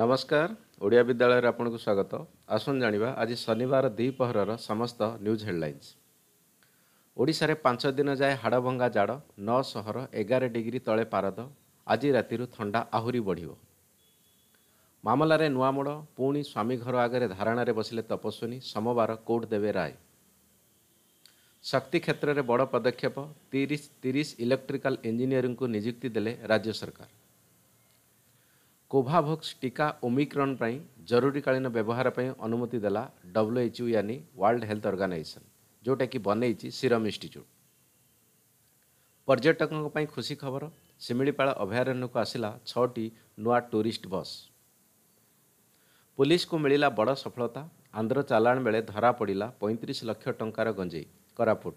ନମସ୍କାର ଓଡ଼ିଆ ବିଦ୍ୟାଳୟରେ ଆପଣଙ୍କୁ ସ୍ୱାଗତ ଆସନ୍ତୁ ଜାଣିବା ଆଜି ଶନିବାର ଦ୍ୱିପହରର ସମସ୍ତ ନ୍ୟୁଜ୍ ହେଡ଼ଲାଇନ୍ସ ଓଡ଼ିଶାରେ ପାଞ୍ଚ ଦିନ ଯାଏ ହାଡ଼ଭଙ୍ଗା ଜାଡ଼ ନଅ ସହର ଏଗାର ଡିଗ୍ରୀ ତଳେ ପାରଦ ଆଜି ରାତିରୁ ଥଣ୍ଡା ଆହୁରି ବଢ଼ିବ ମାମଲାରେ ନୂଆମୋଡ଼ ପୁଣି ସ୍ୱାମୀ ଘର ଆଗରେ ଧାରଣାରେ ବସିଲେ ତପସ୍ୱିନୀ ସୋମବାର କୋର୍ଟ ଦେବେ ରାୟ ଶକ୍ତି କ୍ଷେତ୍ରରେ ବଡ଼ ପଦକ୍ଷେପ ତିରିଶ ତିରିଶ ଇଲେକ୍ଟ୍ରିକାଲ ଇଞ୍ଜିନିୟରିଂକୁ ନିଯୁକ୍ତି ଦେଲେ ରାଜ୍ୟ ସରକାର କୋଭାଭକ୍ସ ଟିକା ଓମିକ୍ରନ୍ ପାଇଁ ଜରୁରୀକାଳୀନ ବ୍ୟବହାର ପାଇଁ ଅନୁମତି ଦେଲା ଡବ୍ଲ୍ୟୁଏଚ୍ୟୁ ୟାନି ୱାର୍ଲଡ ହେଲ୍ଥ ଅର୍ଗାନାଇଜେସନ୍ ଯେଉଁଟାକି ବନେଇଛି ସିରମ୍ ଇନଷ୍ଟିଚ୍ୟୁଟ୍ ପର୍ଯ୍ୟଟକଙ୍କ ପାଇଁ ଖୁସି ଖବର ଶିମିଳିପାଳ ଅଭୟାରଣ୍ୟକୁ ଆସିଲା ଛଅଟି ନୂଆ ଟୁରିଷ୍ଟ ବସ୍ ପୋଲିସକୁ ମିଳିଲା ବଡ଼ ସଫଳତା ଆନ୍ଧ୍ର ଚାଲାଣ ବେଳେ ଧରାପଡ଼ିଲା ପଇଁତିରିଶ ଲକ୍ଷ ଟଙ୍କାର ଗଞ୍ଜେଇ କୋରାପୁଟ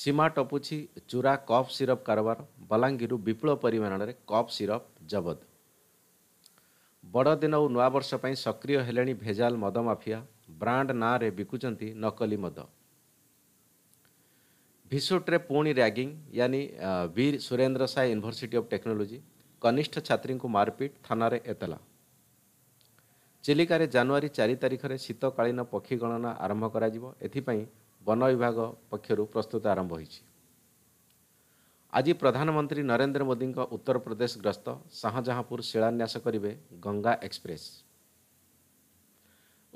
ସୀମା ଟପୁଛି ଚୁରା କପ୍ ସିରପ୍ କାରବାର ବଲାଙ୍ଗୀରରୁ ବିପୁଳ ପରିମାଣରେ କପ୍ ସିରପ୍ ଜବତ ବଡ଼ଦିନ ଓ ନୂଆବର୍ଷ ପାଇଁ ସକ୍ରିୟ ହେଲେଣି ଭେଜାଲ ମଦ ମାଫିଆ ବ୍ରାଣ୍ଡ ନାଁରେ ବିକୁଛନ୍ତି ନକଲି ମଦ ଭିସୁଟ୍ରେ ପୁଣି ର୍ୟାଗିଂ ୟାନି Veer Surendra Sai university of technology କନିଷ୍ଠ ଛାତ୍ରୀଙ୍କୁ ମାରପିଟ୍ ଥାନାରେ ଏତଲା ଚିଲିକାରେ ଜାନୁଆରୀ ଚାରି ତାରିଖରେ ଶୀତକାଳୀନ ପକ୍ଷୀ ଗଣନା ଆରମ୍ଭ କରାଯିବ ଏଥିପାଇଁ ବନ ବିଭାଗ ପକ୍ଷରୁ ପ୍ରସ୍ତୁତ ଆରମ୍ଭ ହୋଇଛି ଆଜି ପ୍ରଧାନମନ୍ତ୍ରୀ ନରେନ୍ଦ୍ର ମୋଦିଙ୍କ ଉତ୍ତରପ୍ରଦେଶ ଗସ୍ତ ଶାହାଜାହାଁପୁର ଶିଳାନ୍ୟାସ କରିବେ ଗଙ୍ଗା ଏକ୍ସପ୍ରେସ୍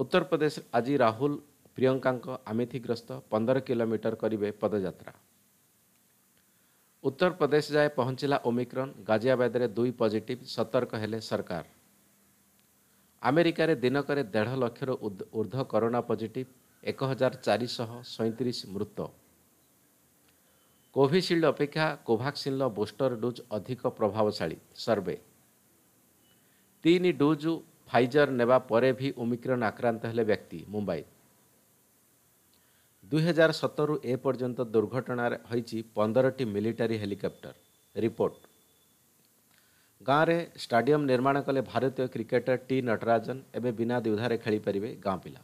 ଉତ୍ତରପ୍ରଦେଶ ଆଜି ରାହୁଲ ପ୍ରିୟଙ୍କାଙ୍କ ଆମେଥି ପନ୍ଦର କିଲୋମିଟର କରିବେ ପଦଯାତ୍ରା ଉତ୍ତରପ୍ରଦେଶ ଯାଏ ପହଞ୍ଚିଲା ଓମିକ୍ରନ୍ ଗାଜିଆବାଦରେ ଦୁଇ ପଜିଟିଭ୍ ସତର୍କ ହେଲେ ସରକାର ଆମେରିକାରେ ଦିନକରେ ଦେଢ଼ ଲକ୍ଷରୁ ଉର୍ଦ୍ଧ୍ୱ କରୋନା ପଜିଟିଭ୍ ଏକ ହଜାର ଚାରିଶହ ସଇଁତିରିଶ ମୃତ କୋଭିସିଲ୍ଡ ଅପେକ୍ଷା କୋଭାକ୍ସିନ୍ର ବୁଷ୍ଟର ଡୋଜ୍ ଅଧିକ ପ୍ରଭାବଶାଳୀ ସର୍ଭେ ତିନି ଡୋଜ୍ ଫାଇଜର ନେବା ପରେ ବି ଓମିକ୍ରନ୍ ଆକ୍ରାନ୍ତ ହେଲେ ବ୍ୟକ୍ତି ମୁମ୍ବାଇ ଦୁଇହଜାର ସତରରୁ ଏପର୍ଯ୍ୟନ୍ତ ଦୁର୍ଘଟଣାରେ ହୋଇଛି ପନ୍ଦରଟି ମିଲିଟାରୀ ହେଲିକପ୍ଟର ରିପୋର୍ଟ ଗାଁରେ ଷ୍ଟାଡିୟମ୍ ନିର୍ମାଣ କଲେ ଭାରତୀୟ କ୍ରିକେଟର ଟି ନଟରାଜନ ଏବେ ବିନା ଦ୍ୱିଧାରେ ଖେଳିପାରିବେ ଗାଁ ପିଲା